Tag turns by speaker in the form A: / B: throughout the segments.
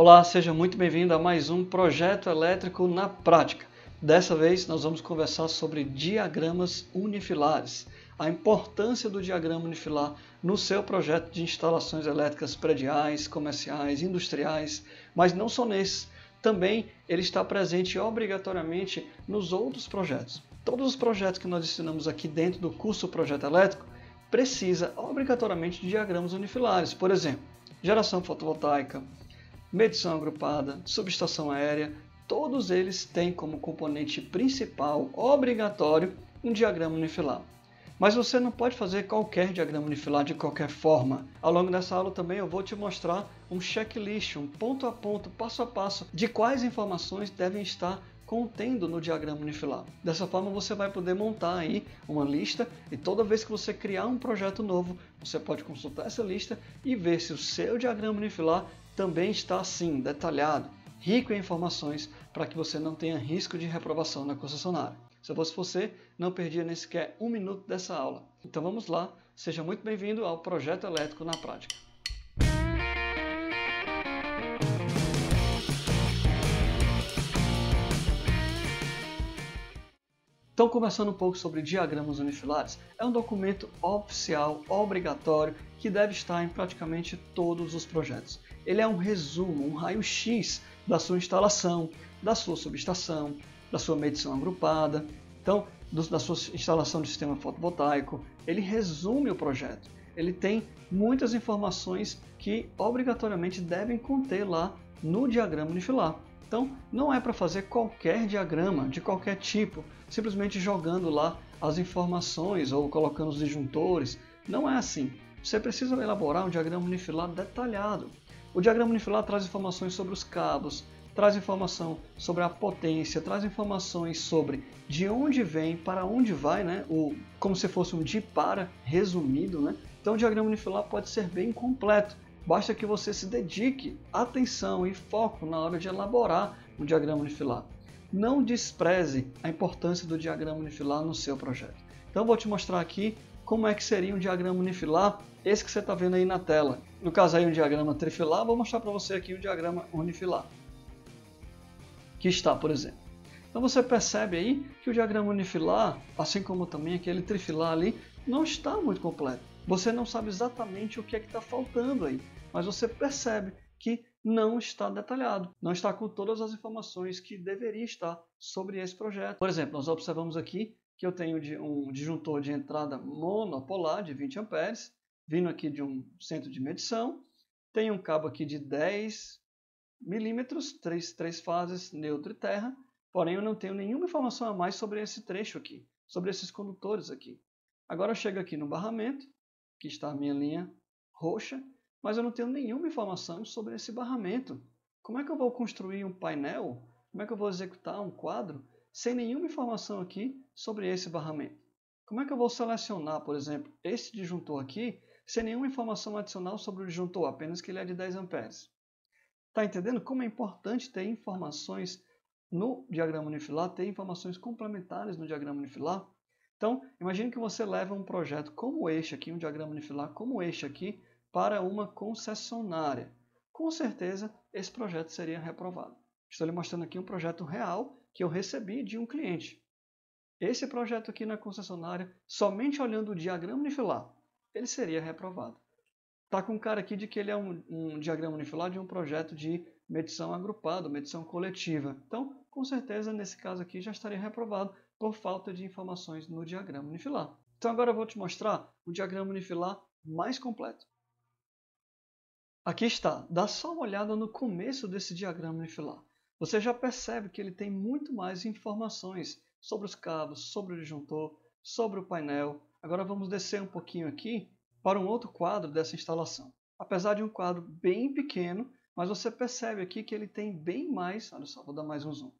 A: Olá, seja muito bem-vindo a mais um Projeto Elétrico na Prática. Dessa vez nós vamos conversar sobre diagramas unifilares, a importância do diagrama unifilar no seu projeto de instalações elétricas prediais, comerciais, industriais, mas não só nesses, também ele está presente obrigatoriamente nos outros projetos. Todos os projetos que nós ensinamos aqui dentro do curso Projeto Elétrico precisa obrigatoriamente de diagramas unifilares, por exemplo, geração fotovoltaica, medição agrupada, subestação aérea, todos eles têm como componente principal obrigatório um diagrama unifilar. Mas você não pode fazer qualquer diagrama unifilar de qualquer forma. Ao longo dessa aula também eu vou te mostrar um checklist, um ponto a ponto, passo a passo, de quais informações devem estar contendo no diagrama unifilar. Dessa forma você vai poder montar aí uma lista e toda vez que você criar um projeto novo, você pode consultar essa lista e ver se o seu diagrama unifilar também está assim, detalhado, rico em informações para que você não tenha risco de reprovação na concessionária. Se eu fosse você, não perdia nem sequer um minuto dessa aula. Então vamos lá, seja muito bem-vindo ao Projeto Elétrico na Prática. Então, começando um pouco sobre diagramas unifilares, é um documento oficial, obrigatório, que deve estar em praticamente todos os projetos ele é um resumo, um raio-x da sua instalação, da sua subestação, da sua medição agrupada, então, do, da sua instalação de sistema fotovoltaico. Ele resume o projeto. Ele tem muitas informações que obrigatoriamente devem conter lá no diagrama de filar. Então, não é para fazer qualquer diagrama de qualquer tipo, simplesmente jogando lá as informações ou colocando os disjuntores. Não é assim. Você precisa elaborar um diagrama unifilar detalhado, o diagrama unifilar traz informações sobre os cabos, traz informação sobre a potência, traz informações sobre de onde vem, para onde vai, né? O, como se fosse um de para resumido, né? Então o diagrama unifilar pode ser bem completo. Basta que você se dedique atenção e foco na hora de elaborar o diagrama unifilar. Não despreze a importância do diagrama unifilar no seu projeto. Então vou te mostrar aqui como é que seria um diagrama unifilar, esse que você está vendo aí na tela. No caso aí um diagrama trifilar, vou mostrar para você aqui o diagrama unifilar. Que está, por exemplo. Então você percebe aí que o diagrama unifilar, assim como também aquele trifilar ali, não está muito completo. Você não sabe exatamente o que é que está faltando aí, mas você percebe que não está detalhado, não está com todas as informações que deveria estar sobre esse projeto. Por exemplo, nós observamos aqui que eu tenho um disjuntor de entrada monopolar de 20 amperes, vindo aqui de um centro de medição. Tem um cabo aqui de 10 milímetros, três, três fases, neutro e terra. Porém, eu não tenho nenhuma informação a mais sobre esse trecho aqui, sobre esses condutores aqui. Agora eu chego aqui no barramento, que está a minha linha roxa, mas eu não tenho nenhuma informação sobre esse barramento. Como é que eu vou construir um painel? Como é que eu vou executar um quadro sem nenhuma informação aqui sobre esse barramento? Como é que eu vou selecionar, por exemplo, esse disjuntor aqui sem nenhuma informação adicional sobre o disjuntor, apenas que ele é de 10 amperes. Está entendendo como é importante ter informações no diagrama unifilar, ter informações complementares no diagrama unifilar? Então, imagine que você leva um projeto como este aqui, um diagrama unifilar como este aqui, para uma concessionária. Com certeza, esse projeto seria reprovado. Estou lhe mostrando aqui um projeto real que eu recebi de um cliente. Esse projeto aqui na concessionária, somente olhando o diagrama unifilar, ele seria reprovado. Está com um cara aqui de que ele é um, um diagrama unifilar de um projeto de medição agrupada, medição coletiva. Então, com certeza, nesse caso aqui, já estaria reprovado por falta de informações no diagrama unifilar. Então, agora eu vou te mostrar o diagrama unifilar mais completo. Aqui está. Dá só uma olhada no começo desse diagrama unifilar. Você já percebe que ele tem muito mais informações sobre os cabos, sobre o disjuntor, sobre o painel, Agora vamos descer um pouquinho aqui para um outro quadro dessa instalação. Apesar de um quadro bem pequeno, mas você percebe aqui que ele tem bem mais... Olha só, vou dar mais um zoom.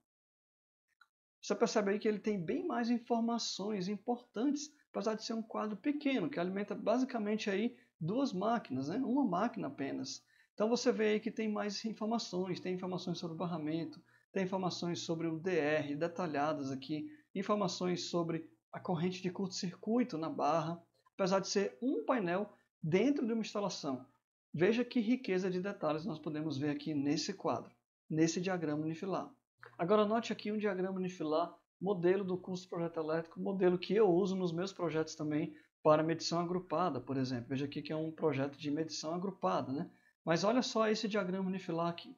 A: Você percebe aí que ele tem bem mais informações importantes, apesar de ser um quadro pequeno, que alimenta basicamente aí duas máquinas, né? uma máquina apenas. Então você vê aí que tem mais informações, tem informações sobre o barramento, tem informações sobre o DR detalhadas aqui, informações sobre a corrente de curto-circuito na barra, apesar de ser um painel dentro de uma instalação. Veja que riqueza de detalhes nós podemos ver aqui nesse quadro, nesse diagrama unifilar. Agora note aqui um diagrama unifilar, modelo do curso de projeto elétrico, modelo que eu uso nos meus projetos também para medição agrupada, por exemplo. Veja aqui que é um projeto de medição agrupada, né? Mas olha só esse diagrama unifilar aqui.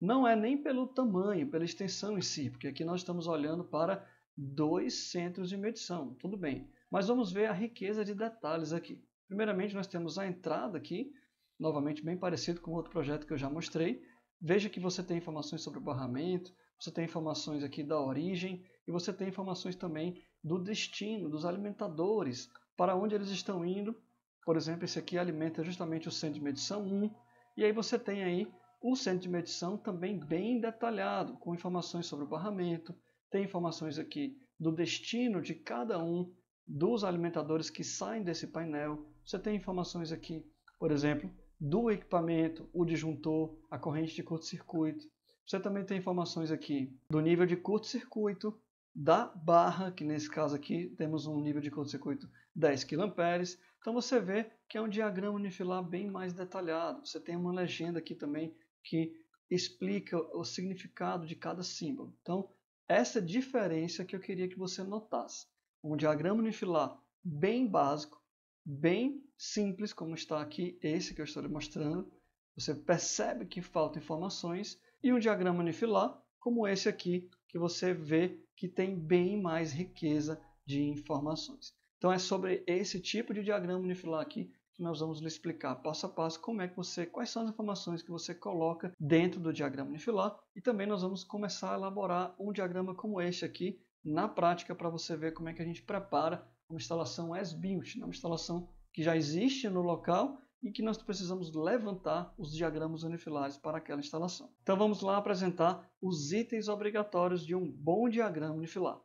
A: Não é nem pelo tamanho, pela extensão em si, porque aqui nós estamos olhando para dois centros de medição. Tudo bem, mas vamos ver a riqueza de detalhes aqui. Primeiramente, nós temos a entrada aqui, novamente bem parecido com o outro projeto que eu já mostrei. Veja que você tem informações sobre o barramento, você tem informações aqui da origem e você tem informações também do destino, dos alimentadores, para onde eles estão indo. Por exemplo, esse aqui alimenta justamente o centro de medição 1. E aí você tem aí o centro de medição também bem detalhado, com informações sobre o barramento, tem informações aqui do destino de cada um dos alimentadores que saem desse painel. Você tem informações aqui, por exemplo, do equipamento, o disjuntor, a corrente de curto-circuito. Você também tem informações aqui do nível de curto-circuito, da barra, que nesse caso aqui temos um nível de curto-circuito 10 kA. Então você vê que é um diagrama unifilar bem mais detalhado. Você tem uma legenda aqui também que explica o significado de cada símbolo. Então essa diferença que eu queria que você notasse. Um diagrama unifilar bem básico, bem simples, como está aqui, esse que eu estou lhe mostrando. Você percebe que faltam informações. E um diagrama unifilar, como esse aqui, que você vê que tem bem mais riqueza de informações. Então é sobre esse tipo de diagrama unifilar aqui que nós vamos lhe explicar passo a passo como é que você, quais são as informações que você coloca dentro do diagrama unifilar e também nós vamos começar a elaborar um diagrama como este aqui na prática para você ver como é que a gente prepara uma instalação as-built, né? uma instalação que já existe no local e que nós precisamos levantar os diagramas unifilares para aquela instalação. Então vamos lá apresentar os itens obrigatórios de um bom diagrama unifilar.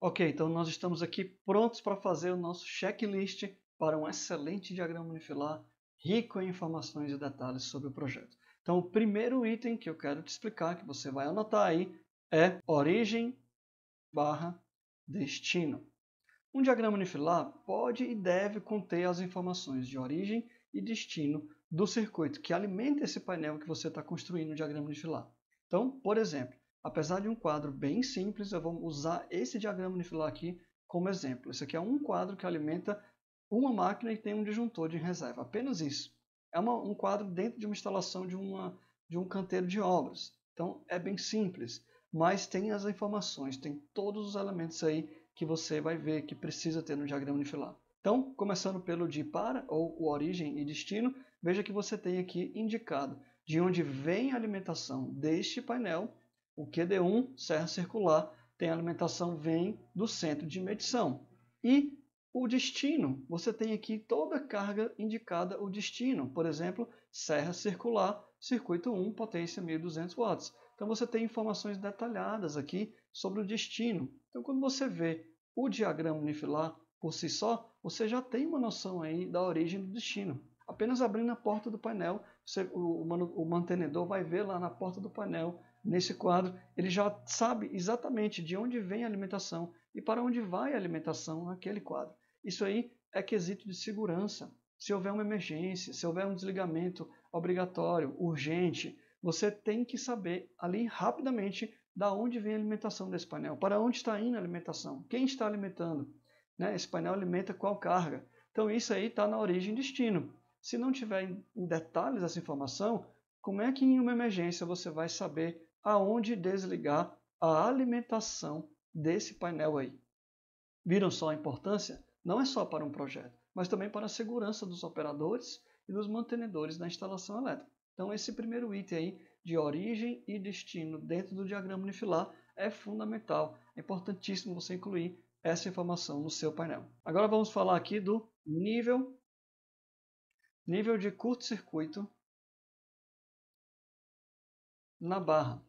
A: Ok, então nós estamos aqui prontos para fazer o nosso checklist para um excelente diagrama unifilar rico em informações e detalhes sobre o projeto. Então, o primeiro item que eu quero te explicar, que você vai anotar aí, é origem barra destino. Um diagrama unifilar pode e deve conter as informações de origem e destino do circuito que alimenta esse painel que você está construindo no diagrama unifilar. Então, por exemplo, apesar de um quadro bem simples, eu vou usar esse diagrama unifilar aqui como exemplo. Esse aqui é um quadro que alimenta uma máquina e tem um disjuntor de reserva. Apenas isso. É uma, um quadro dentro de uma instalação de, uma, de um canteiro de obras. Então é bem simples, mas tem as informações, tem todos os elementos aí que você vai ver que precisa ter no diagrama unifilar. Então, começando pelo de para, ou o origem e destino, veja que você tem aqui indicado de onde vem a alimentação deste painel. O QD1, serra circular, tem a alimentação vem do centro de medição. E o destino. Você tem aqui toda a carga indicada o destino. Por exemplo, serra circular, circuito 1, potência 1200 watts. Então você tem informações detalhadas aqui sobre o destino. Então quando você vê o diagrama unifilar por si só, você já tem uma noção aí da origem do destino. Apenas abrindo a porta do painel, você, o, o mantenedor vai ver lá na porta do painel, nesse quadro, ele já sabe exatamente de onde vem a alimentação e para onde vai a alimentação naquele quadro. Isso aí é quesito de segurança. Se houver uma emergência, se houver um desligamento obrigatório, urgente, você tem que saber ali rapidamente da onde vem a alimentação desse painel, para onde está indo a alimentação, quem está alimentando, né? esse painel alimenta qual carga. Então isso aí está na origem e destino. Se não tiver em detalhes essa informação, como é que em uma emergência você vai saber aonde desligar a alimentação desse painel aí? Viram só a importância? não é só para um projeto, mas também para a segurança dos operadores e dos mantenedores da instalação elétrica. Então, esse primeiro item aí de origem e destino dentro do diagrama unifilar é fundamental. É importantíssimo você incluir essa informação no seu painel. Agora vamos falar aqui do nível, nível de curto-circuito na barra.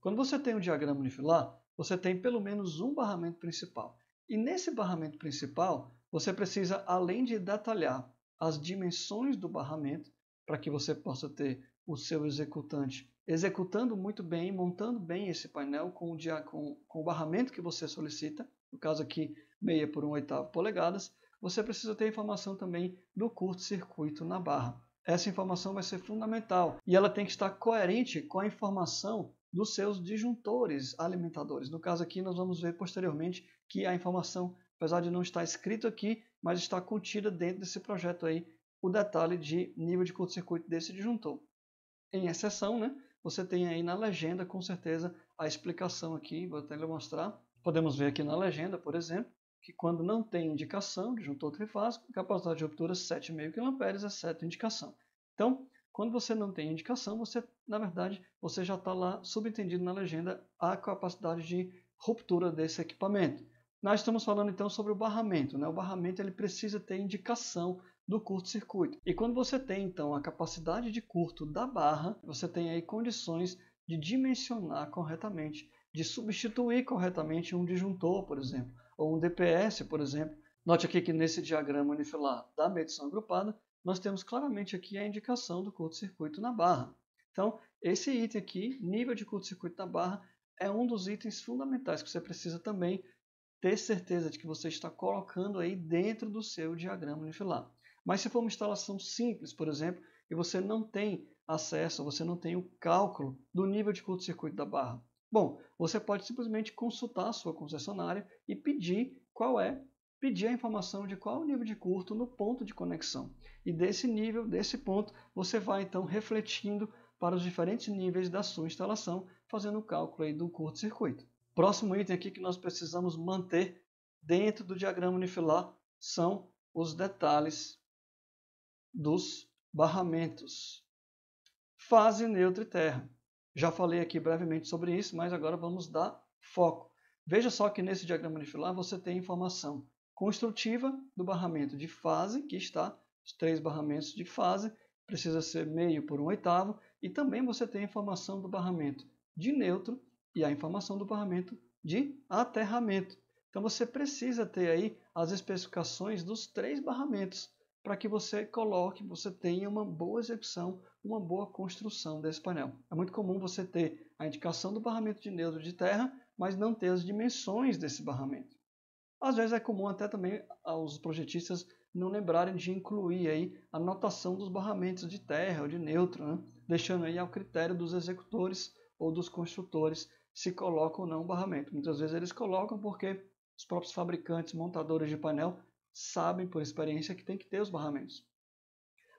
A: Quando você tem um diagrama unifilar, você tem pelo menos um barramento principal. E nesse barramento principal, você precisa, além de detalhar as dimensões do barramento, para que você possa ter o seu executante executando muito bem, montando bem esse painel com o, dia, com, com o barramento que você solicita, no caso aqui, meia por um oitavo polegadas, você precisa ter informação também do curto-circuito na barra. Essa informação vai ser fundamental e ela tem que estar coerente com a informação dos seus disjuntores alimentadores. No caso aqui, nós vamos ver posteriormente que a informação, apesar de não estar escrito aqui, mas está contida dentro desse projeto aí, o detalhe de nível de curto-circuito desse disjuntor. Em exceção, né, você tem aí na legenda, com certeza, a explicação aqui, vou até lhe mostrar. Podemos ver aqui na legenda, por exemplo, que quando não tem indicação, disjuntor trifásico, capacidade de ruptura 7,5 kA exceto indicação. Então, quando você não tem indicação, você, na verdade, você já está lá subentendido na legenda a capacidade de ruptura desse equipamento. Nós estamos falando então sobre o barramento. Né? O barramento ele precisa ter indicação do curto-circuito. E quando você tem então a capacidade de curto da barra, você tem aí condições de dimensionar corretamente, de substituir corretamente um disjuntor, por exemplo, ou um DPS, por exemplo. Note aqui que nesse diagrama unifilar da medição agrupada, nós temos claramente aqui a indicação do curto-circuito na barra. Então, esse item aqui, nível de curto-circuito na barra, é um dos itens fundamentais que você precisa também ter certeza de que você está colocando aí dentro do seu diagrama unifilar. Mas se for uma instalação simples, por exemplo, e você não tem acesso, você não tem o cálculo do nível de curto-circuito da barra, bom, você pode simplesmente consultar a sua concessionária e pedir qual é pedir a informação de qual o nível de curto no ponto de conexão. E desse nível, desse ponto, você vai então refletindo para os diferentes níveis da sua instalação, fazendo o cálculo aí do curto-circuito. Próximo item aqui que nós precisamos manter dentro do diagrama unifilar são os detalhes dos barramentos. Fase neutra e terra. Já falei aqui brevemente sobre isso, mas agora vamos dar foco. Veja só que nesse diagrama unifilar você tem informação construtiva do barramento de fase, que está os três barramentos de fase, precisa ser meio por um oitavo, e também você tem a informação do barramento de neutro e a informação do barramento de aterramento. Então você precisa ter aí as especificações dos três barramentos para que você coloque, você tenha uma boa execução, uma boa construção desse painel. É muito comum você ter a indicação do barramento de neutro de terra, mas não ter as dimensões desse barramento. Às vezes é comum até também aos ah, projetistas não lembrarem de incluir aí a notação dos barramentos de terra ou de neutro, né? deixando aí ao critério dos executores ou dos construtores se coloca ou não o barramento. Muitas vezes eles colocam porque os próprios fabricantes, montadores de painel sabem por experiência que tem que ter os barramentos.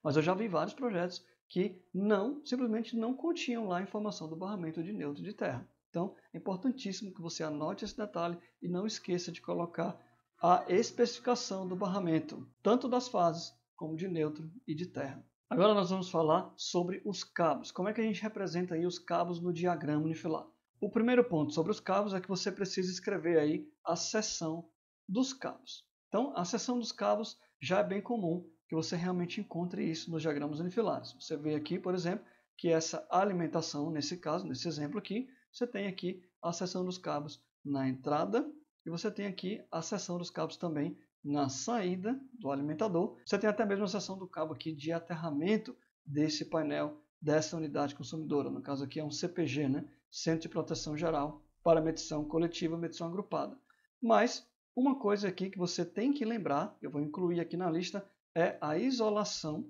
A: Mas eu já vi vários projetos que não, simplesmente não continham lá a informação do barramento de neutro de terra. Então, é importantíssimo que você anote esse detalhe e não esqueça de colocar a especificação do barramento, tanto das fases como de neutro e de terra. Agora nós vamos falar sobre os cabos. Como é que a gente representa aí os cabos no diagrama unifilar? O primeiro ponto sobre os cabos é que você precisa escrever aí a seção dos cabos. Então, a seção dos cabos já é bem comum que você realmente encontre isso nos diagramas unifilares. Você vê aqui, por exemplo, que essa alimentação, nesse caso, nesse exemplo aqui, você tem aqui a seção dos cabos na entrada e você tem aqui a seção dos cabos também na saída do alimentador. Você tem até mesmo a seção do cabo aqui de aterramento desse painel dessa unidade consumidora. No caso aqui é um CPG, né? Centro de Proteção Geral para Medição Coletiva, Medição Agrupada. Mas uma coisa aqui que você tem que lembrar, eu vou incluir aqui na lista, é a isolação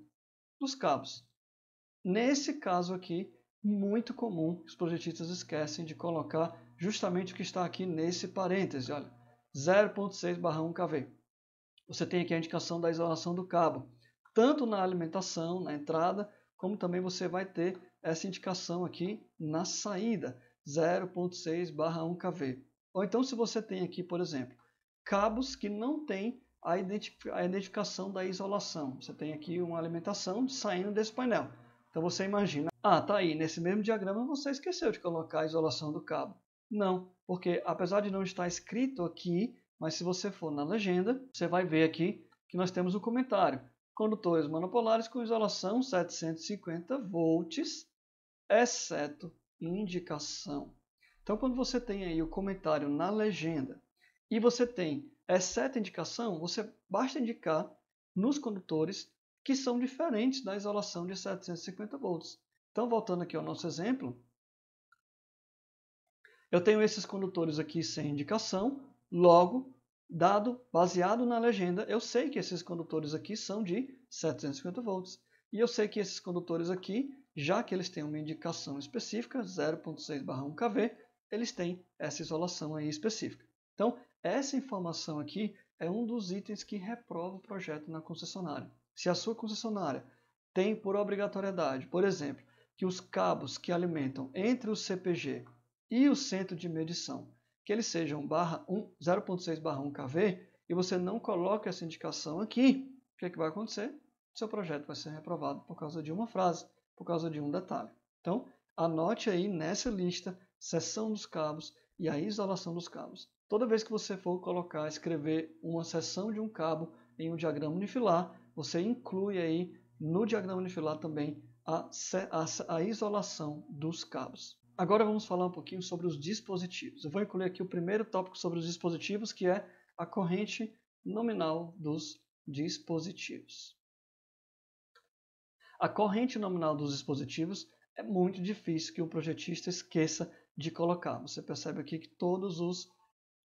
A: dos cabos. Nesse caso aqui, muito comum que os projetistas esquecem de colocar justamente o que está aqui nesse parêntese. Olha, 0.6 barra 1 kV. Você tem aqui a indicação da isolação do cabo, tanto na alimentação, na entrada, como também você vai ter essa indicação aqui na saída, 0.6 barra 1 kV. Ou então se você tem aqui, por exemplo, cabos que não têm a, identificação da isolação. Você tem aqui uma alimentação saindo desse painel. Então você imagina, ah, tá aí, nesse mesmo diagrama você esqueceu de colocar a isolação do cabo. Não, porque apesar de não estar escrito aqui, mas se você for na legenda, você vai ver aqui que nós temos o um comentário. Condutores monopolares com isolação 750 volts, exceto indicação. Então, quando você tem aí o comentário na legenda e você tem exceto indicação, você basta indicar nos condutores que são diferentes da isolação de 750 volts. Então, voltando aqui ao nosso exemplo, eu tenho esses condutores aqui sem indicação, logo, dado baseado na legenda, eu sei que esses condutores aqui são de 750 volts. E eu sei que esses condutores aqui, já que eles têm uma indicação específica, 0.6 1 kV, eles têm essa isolação aí específica. Então, essa informação aqui é um dos itens que reprova o projeto na concessionária. Se a sua concessionária tem por obrigatoriedade, por exemplo, que os cabos que alimentam entre o CPG e o centro de medição, que eles sejam 0.6 1 kV, e você não coloca essa indicação aqui, o que, é que vai acontecer? Seu projeto vai ser reprovado por causa de uma frase, por causa de um detalhe. Então, anote aí nessa lista, seção dos cabos e a isolação dos cabos. Toda vez que você for colocar, escrever uma seção de um cabo em um diagrama unifilar, você inclui aí no diagrama unifilar também a, a, a isolação dos cabos. Agora vamos falar um pouquinho sobre os dispositivos. Eu vou incluir aqui o primeiro tópico sobre os dispositivos, que é a corrente nominal dos dispositivos. A corrente nominal dos dispositivos é muito difícil que o projetista esqueça de colocar. Você percebe aqui que todos os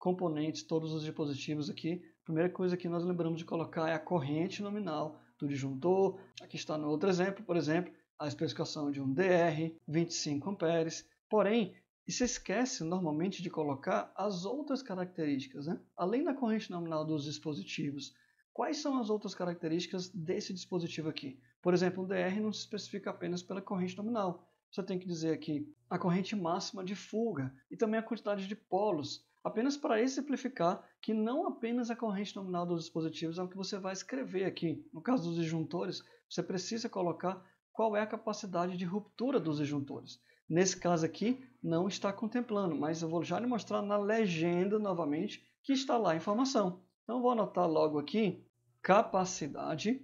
A: componentes, todos os dispositivos aqui, a primeira coisa que nós lembramos de colocar é a corrente nominal do disjuntor. Aqui está no outro exemplo, por exemplo, a especificação de um DR 25 amperes. Porém, se esquece normalmente de colocar as outras características, né? além da corrente nominal dos dispositivos. Quais são as outras características desse dispositivo aqui? Por exemplo, um DR não se especifica apenas pela corrente nominal. Você tem que dizer aqui a corrente máxima de fuga e também a quantidade de polos apenas para exemplificar que não apenas a corrente nominal dos dispositivos é o que você vai escrever aqui. No caso dos disjuntores, você precisa colocar qual é a capacidade de ruptura dos disjuntores. Nesse caso aqui, não está contemplando, mas eu vou já lhe mostrar na legenda novamente que está lá a informação. Então, vou anotar logo aqui, capacidade,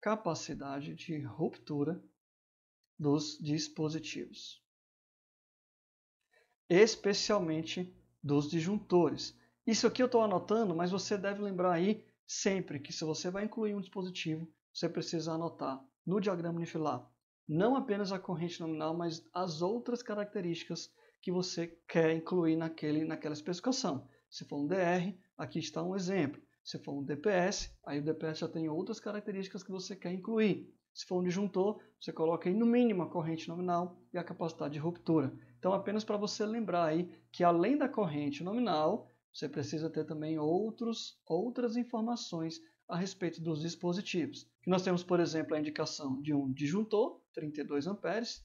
A: capacidade de ruptura dos dispositivos especialmente dos disjuntores. Isso aqui eu estou anotando, mas você deve lembrar aí sempre que se você vai incluir um dispositivo, você precisa anotar no diagrama unifilar não apenas a corrente nominal, mas as outras características que você quer incluir naquele, naquela especificação. Se for um DR, aqui está um exemplo. Se for um DPS, aí o DPS já tem outras características que você quer incluir. Se for um disjuntor, você coloca aí no mínimo a corrente nominal e a capacidade de ruptura. Então, apenas para você lembrar aí que além da corrente nominal, você precisa ter também outros, outras informações a respeito dos dispositivos. Nós temos, por exemplo, a indicação de um disjuntor, 32 A,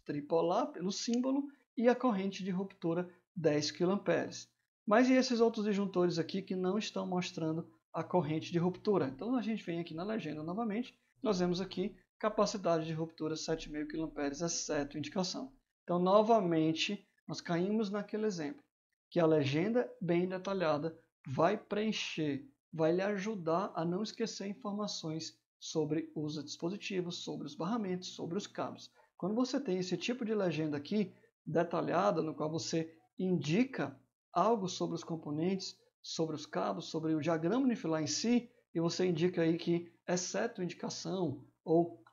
A: tripolar pelo símbolo, e a corrente de ruptura 10 kA. Mas e esses outros disjuntores aqui que não estão mostrando a corrente de ruptura? Então a gente vem aqui na legenda novamente, nós vemos aqui capacidade de ruptura 7,5 kA, exceto indicação. Então, novamente, nós caímos naquele exemplo, que a legenda bem detalhada vai preencher, vai lhe ajudar a não esquecer informações sobre os dispositivos, sobre os barramentos, sobre os cabos. Quando você tem esse tipo de legenda aqui, detalhada, no qual você indica algo sobre os componentes, sobre os cabos, sobre o diagrama unifilar em si, e você indica aí que, exceto é indicação ou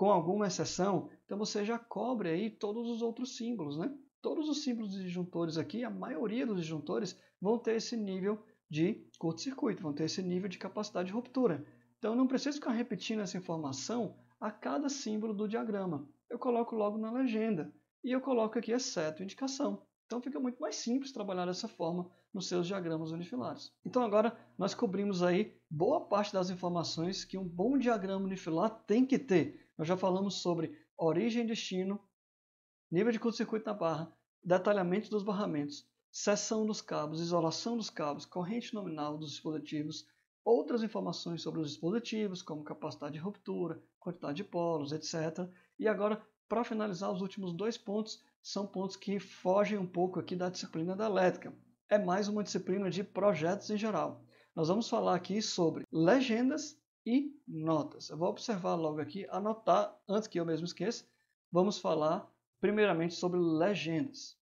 A: com alguma exceção, então você já cobre aí todos os outros símbolos, né? Todos os símbolos de disjuntores aqui, a maioria dos disjuntores vão ter esse nível de curto-circuito, vão ter esse nível de capacidade de ruptura. Então eu não preciso ficar repetindo essa informação a cada símbolo do diagrama. Eu coloco logo na legenda e eu coloco aqui exceto indicação. Então fica muito mais simples trabalhar dessa forma nos seus diagramas unifilares. Então agora nós cobrimos aí boa parte das informações que um bom diagrama unifilar tem que ter. Nós já falamos sobre origem e destino, nível de curto-circuito na barra, detalhamento dos barramentos, seção dos cabos, isolação dos cabos, corrente nominal dos dispositivos, outras informações sobre os dispositivos, como capacidade de ruptura, quantidade de polos, etc. E agora, para finalizar, os últimos dois pontos são pontos que fogem um pouco aqui da disciplina da elétrica. É mais uma disciplina de projetos em geral. Nós vamos falar aqui sobre legendas e notas. Eu vou observar logo aqui, anotar, antes que eu mesmo esqueça, vamos falar primeiramente sobre legendas.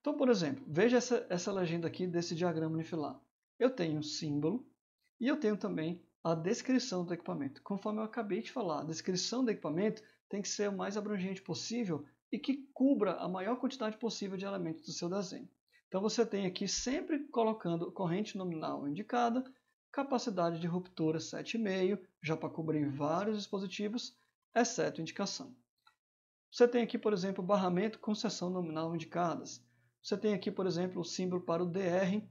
A: Então, por exemplo, veja essa, essa legenda aqui desse diagrama unifilar. Eu tenho um símbolo e eu tenho também a descrição do equipamento. Conforme eu acabei de falar, a descrição do equipamento tem que ser o mais abrangente possível e que cubra a maior quantidade possível de elementos do seu desenho. Então você tem aqui sempre colocando corrente nominal indicada, capacidade de ruptura 7,5, já para cobrir vários dispositivos, exceto indicação. Você tem aqui, por exemplo, barramento com seção nominal indicadas. Você tem aqui, por exemplo, o símbolo para o DR,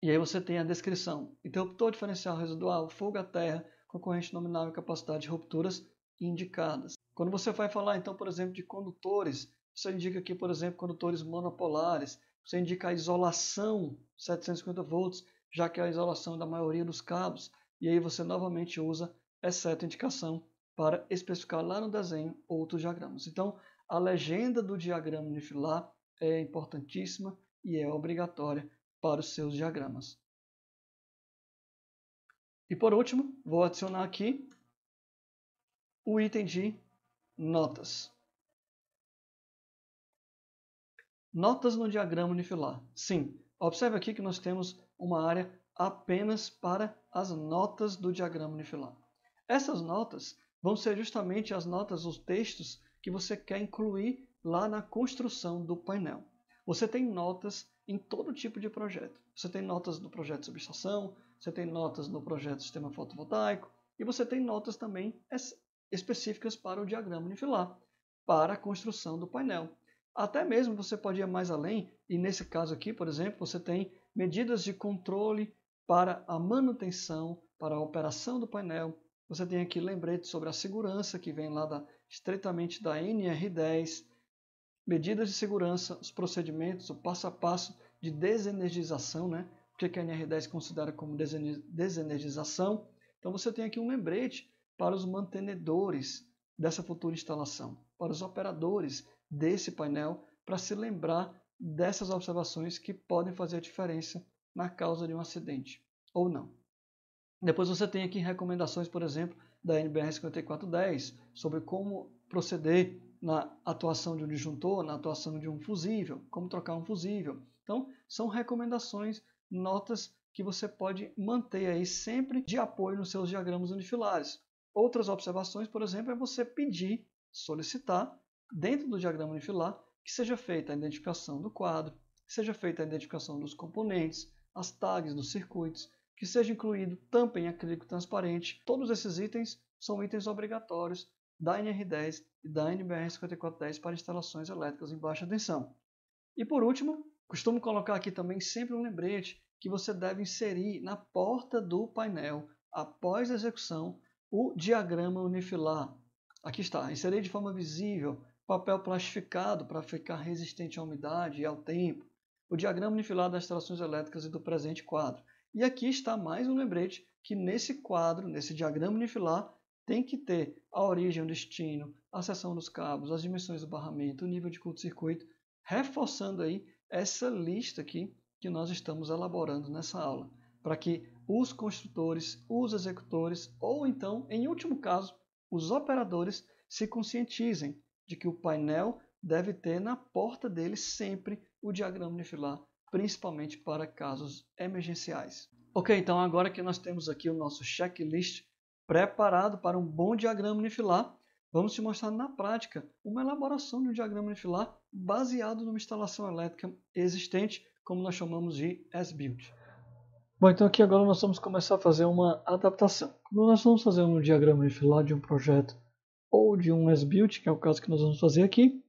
A: e aí você tem a descrição. Interruptor então, diferencial residual, folga à terra, com corrente nominal e capacidade de rupturas indicadas. Quando você vai falar, então, por exemplo, de condutores, você indica aqui, por exemplo, condutores monopolares. Você indica a isolação 750 volts, já que é a isolação da maioria dos cabos. E aí você novamente usa exceto indicação para especificar lá no desenho outros diagramas. Então, a legenda do diagrama unifilar é importantíssima e é obrigatória para os seus diagramas. E por último, vou adicionar aqui o item de notas. Notas no diagrama unifilar. Sim, observe aqui que nós temos uma área apenas para as notas do diagrama unifilar. Essas notas vão ser justamente as notas, os textos que você quer incluir lá na construção do painel. Você tem notas em todo tipo de projeto. Você tem notas no projeto de subestação, você tem notas no projeto de sistema fotovoltaico e você tem notas também específicas para o diagrama unifilar, para a construção do painel. Até mesmo você pode ir mais além, e nesse caso aqui, por exemplo, você tem medidas de controle para a manutenção, para a operação do painel. Você tem aqui lembrete sobre a segurança, que vem lá da, estreitamente da NR10. Medidas de segurança, os procedimentos, o passo a passo de desenergização, né? O que a NR10 considera como desenergização. Então você tem aqui um lembrete para os mantenedores dessa futura instalação, para os operadores desse painel para se lembrar dessas observações que podem fazer a diferença na causa de um acidente ou não. Depois você tem aqui recomendações, por exemplo, da NBR 5410 sobre como proceder na atuação de um disjuntor, na atuação de um fusível, como trocar um fusível. Então, são recomendações, notas que você pode manter aí sempre de apoio nos seus diagramas unifilares. Outras observações, por exemplo, é você pedir, solicitar dentro do diagrama unifilar, que seja feita a identificação do quadro, que seja feita a identificação dos componentes, as tags dos circuitos, que seja incluído tampa em acrílico transparente. Todos esses itens são itens obrigatórios da NR10 e da NBR5410 para instalações elétricas em baixa tensão. E por último, costumo colocar aqui também sempre um lembrete que você deve inserir na porta do painel, após a execução, o diagrama unifilar. Aqui está, inserir de forma visível papel plastificado para ficar resistente à umidade e ao tempo, o diagrama unifilar das trações elétricas e do presente quadro. E aqui está mais um lembrete que nesse quadro, nesse diagrama unifilar, tem que ter a origem, o destino, a seção dos cabos, as dimensões do barramento, o nível de curto-circuito, reforçando aí essa lista aqui que nós estamos elaborando nessa aula, para que os construtores, os executores ou então, em último caso, os operadores se conscientizem de que o painel deve ter na porta dele sempre o diagrama unifilar, principalmente para casos emergenciais. Ok, então agora que nós temos aqui o nosso checklist preparado para um bom diagrama unifilar, vamos te mostrar na prática uma elaboração de um diagrama unifilar baseado numa instalação elétrica existente, como nós chamamos de S-Build. Bom, então aqui agora nós vamos começar a fazer uma adaptação. Como nós vamos fazer um diagrama unifilar de um projeto ou de um S-Build, que é o caso que nós vamos fazer aqui,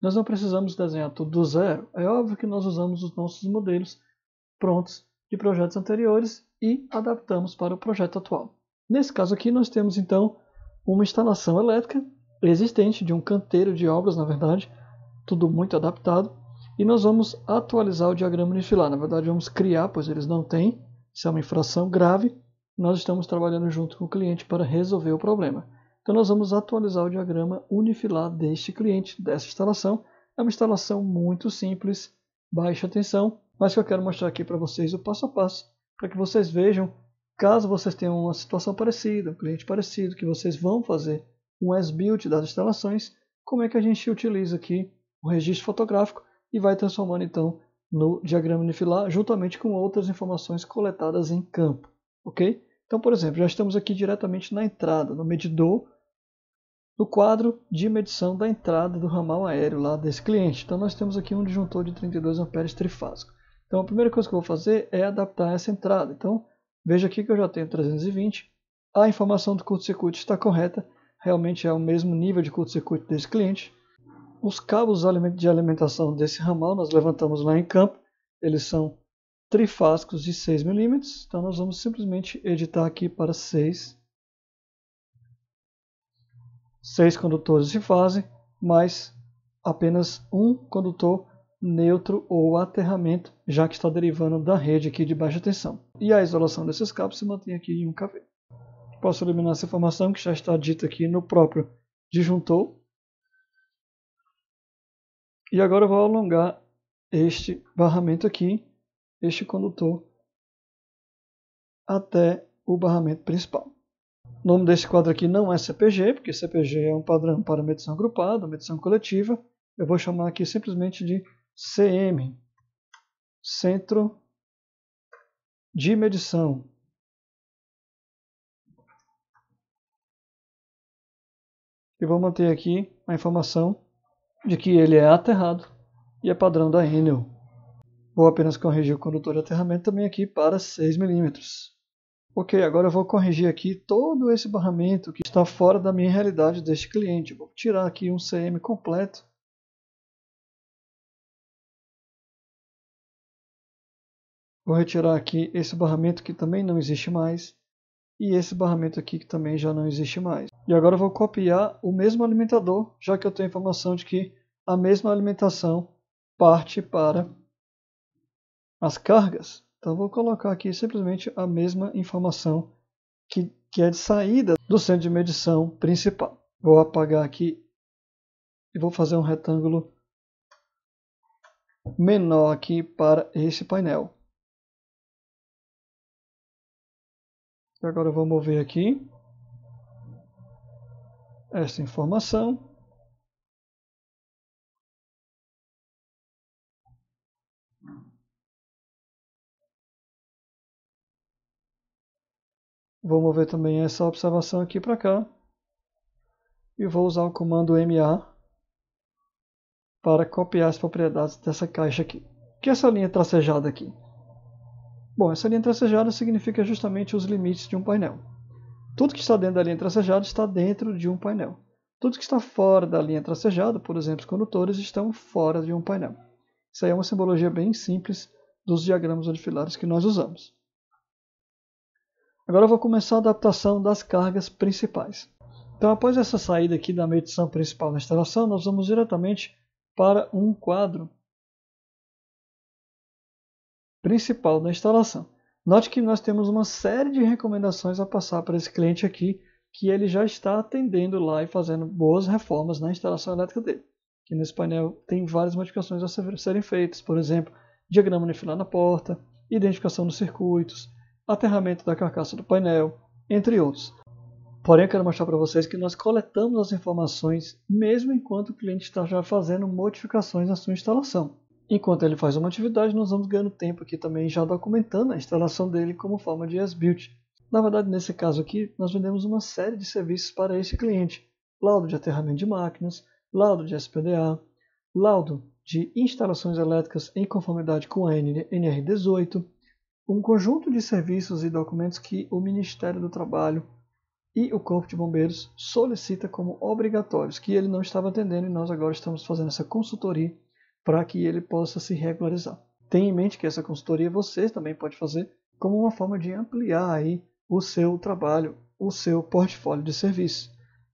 A: nós não precisamos desenhar tudo do zero. É óbvio que nós usamos os nossos modelos prontos de projetos anteriores e adaptamos para o projeto atual. Nesse caso aqui, nós temos então uma instalação elétrica existente de um canteiro de obras, na verdade, tudo muito adaptado, e nós vamos atualizar o diagrama unifilar. Na verdade, vamos criar, pois eles não têm, isso é uma infração grave. Nós estamos trabalhando junto com o cliente para resolver o problema. Então nós vamos atualizar o diagrama unifilar deste cliente, dessa instalação. É uma instalação muito simples, baixa atenção. mas que eu quero mostrar aqui para vocês é o passo a passo, para que vocês vejam, caso vocês tenham uma situação parecida, um cliente parecido, que vocês vão fazer um S-Build das instalações, como é que a gente utiliza aqui o registro fotográfico e vai transformando então no diagrama unifilar, juntamente com outras informações coletadas em campo, ok? Então, por exemplo, já estamos aqui diretamente na entrada, no medidor, no quadro de medição da entrada do ramal aéreo lá desse cliente. Então, nós temos aqui um disjuntor de 32 amperes trifásico. Então, a primeira coisa que eu vou fazer é adaptar essa entrada. Então, veja aqui que eu já tenho 320. A informação do curto-circuito está correta. Realmente é o mesmo nível de curto-circuito desse cliente. Os cabos de alimentação desse ramal nós levantamos lá em campo. Eles são trifásicos de 6 milímetros. Então nós vamos simplesmente editar aqui para 6. 6 condutores de fase, mais apenas um condutor neutro ou aterramento, já que está derivando da rede aqui de baixa tensão. E a isolação desses cabos se mantém aqui em 1kV. Posso eliminar essa informação que já está dita aqui no próprio disjuntor. E agora eu vou alongar este barramento aqui este condutor até o barramento principal. O nome desse quadro aqui não é CPG, porque CPG é um padrão para medição agrupada, medição coletiva. Eu vou chamar aqui simplesmente de CM, Centro de
B: Medição.
A: E vou manter aqui a informação de que ele é aterrado e é padrão da Enel. Vou apenas corrigir o condutor de aterramento também aqui para 6 milímetros. Ok, agora eu vou corrigir aqui todo esse barramento que está fora da minha realidade deste cliente. vou tirar aqui um CM completo.
B: Vou retirar aqui esse barramento
A: que também não existe mais. E esse barramento aqui que também já não existe mais. E agora eu vou copiar o mesmo alimentador, já que eu tenho informação de que a mesma alimentação parte para as cargas, então vou colocar aqui simplesmente a mesma informação que, que é de saída do centro de medição principal. Vou apagar aqui e vou fazer um retângulo
B: menor aqui para esse painel. Agora vou mover aqui essa informação
A: Vou mover também essa observação aqui para cá. E vou usar o comando MA para copiar as propriedades dessa caixa aqui. O que é essa linha tracejada aqui? Bom, essa linha tracejada significa justamente os limites de um painel. Tudo que está dentro da linha tracejada está dentro de um painel. Tudo que está fora da linha tracejada, por exemplo, os condutores, estão fora de um painel. Isso aí é uma simbologia bem simples dos diagramas filares que nós usamos. Agora eu vou começar a adaptação das cargas principais. Então, após essa saída aqui da medição principal na instalação, nós vamos diretamente para um quadro principal da instalação. Note que nós temos uma série de recomendações a passar para esse cliente aqui, que ele já está atendendo lá e fazendo boas reformas na instalação elétrica dele. Aqui nesse painel tem várias modificações a serem feitas, por exemplo, diagrama unifilar na porta, identificação dos circuitos, aterramento da carcaça do painel, entre outros. Porém, eu quero mostrar para vocês que nós coletamos as informações mesmo enquanto o cliente está já fazendo modificações na sua instalação. Enquanto ele faz uma atividade, nós vamos ganhando tempo aqui também já documentando a instalação dele como forma de as-built. Na verdade, nesse caso aqui, nós vendemos uma série de serviços para esse cliente. Laudo de aterramento de máquinas, laudo de SPDA, laudo de instalações elétricas em conformidade com a NR18, um conjunto de serviços e documentos que o Ministério do Trabalho e o Corpo de Bombeiros solicita como obrigatórios, que ele não estava atendendo e nós agora estamos fazendo essa consultoria para que ele possa se regularizar. Tenha em mente que essa consultoria você também pode fazer como uma forma de ampliar aí o seu trabalho, o seu portfólio de serviços.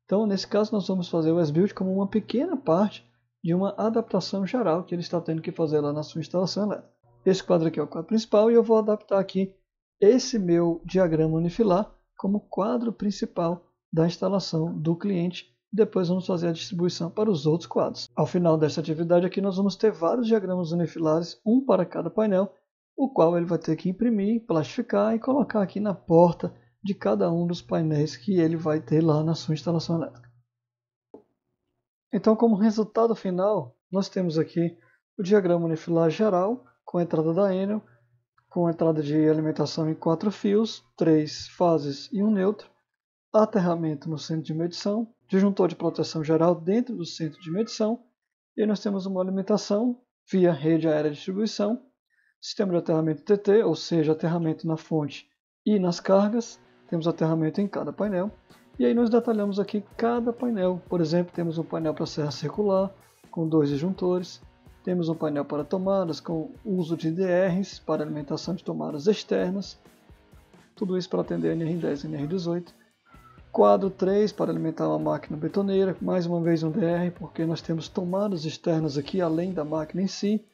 A: Então, nesse caso, nós vamos fazer o S-Build como uma pequena parte de uma adaptação geral que ele está tendo que fazer lá na sua instalação elétrica. Esse quadro aqui é o quadro principal e eu vou adaptar aqui esse meu diagrama unifilar como quadro principal da instalação do cliente. Depois vamos fazer a distribuição para os outros quadros. Ao final dessa atividade aqui nós vamos ter vários diagramas unifilares, um para cada painel, o qual ele vai ter que imprimir, plastificar e colocar aqui na porta de cada um dos painéis que ele vai ter lá na sua instalação elétrica. Então como resultado final nós temos aqui o diagrama unifilar geral, com entrada da Enel, com entrada de alimentação em quatro fios, três fases e um neutro, aterramento no centro de medição, disjuntor de proteção geral dentro do centro de medição, e nós temos uma alimentação via rede aérea de distribuição, sistema de aterramento TT, ou seja, aterramento na fonte e nas cargas, temos aterramento em cada painel, e aí nós detalhamos aqui cada painel, por exemplo, temos um painel para serra circular, com dois disjuntores, temos um painel para tomadas com uso de DRs para alimentação de tomadas externas, tudo isso para atender NR10 e NR18. Quadro 3 para alimentar uma máquina betoneira, mais uma vez um DR, porque nós temos tomadas externas aqui além da máquina em si.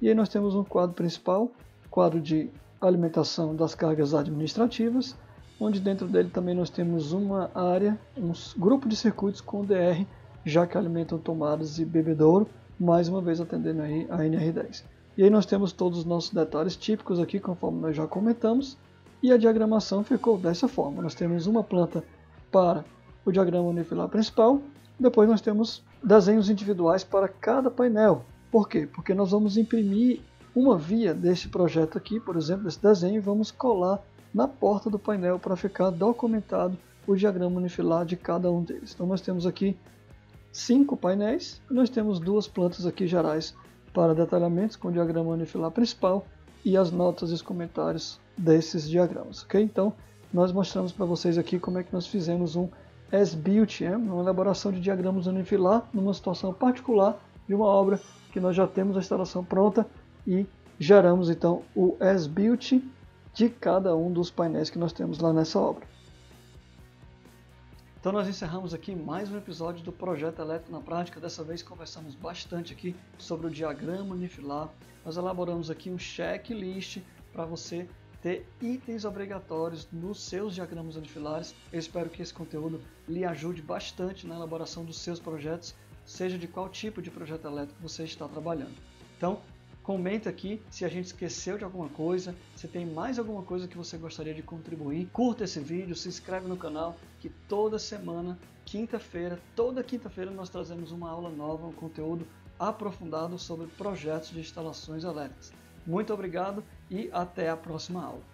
A: E aí nós temos um quadro principal, quadro de alimentação das cargas administrativas, onde dentro dele também nós temos uma área, um grupo de circuitos com DR, já que alimentam tomadas e bebedouro mais uma vez atendendo aí a NR10. E aí nós temos todos os nossos detalhes típicos aqui, conforme nós já comentamos, e a diagramação ficou dessa forma. Nós temos uma planta para o diagrama unifilar principal, depois nós temos desenhos individuais para cada painel. Por quê? Porque nós vamos imprimir uma via desse projeto aqui, por exemplo, desse desenho, e vamos colar na porta do painel para ficar documentado o diagrama unifilar de cada um deles. Então nós temos aqui cinco painéis. Nós temos duas plantas aqui gerais para detalhamentos com o diagrama unifilar principal e as notas e os comentários desses diagramas, ok? Então, nós mostramos para vocês aqui como é que nós fizemos um as built uma elaboração de diagramas unifilar numa situação particular de uma obra que nós já temos a instalação pronta e geramos então o as built de cada um dos painéis que nós temos lá nessa obra. Então nós encerramos aqui mais um episódio do Projeto Elétrico na Prática. Dessa vez conversamos bastante aqui sobre o diagrama unifilar. Nós elaboramos aqui um checklist para você ter itens obrigatórios nos seus diagramas unifilares. Eu espero que esse conteúdo lhe ajude bastante na elaboração dos seus projetos, seja de qual tipo de projeto elétrico você está trabalhando. Então, Comenta aqui se a gente esqueceu de alguma coisa, se tem mais alguma coisa que você gostaria de contribuir. Curta esse vídeo, se inscreve no canal, que toda semana, quinta-feira, toda quinta-feira nós trazemos uma aula nova, um conteúdo aprofundado sobre projetos de instalações elétricas. Muito obrigado e até a próxima aula.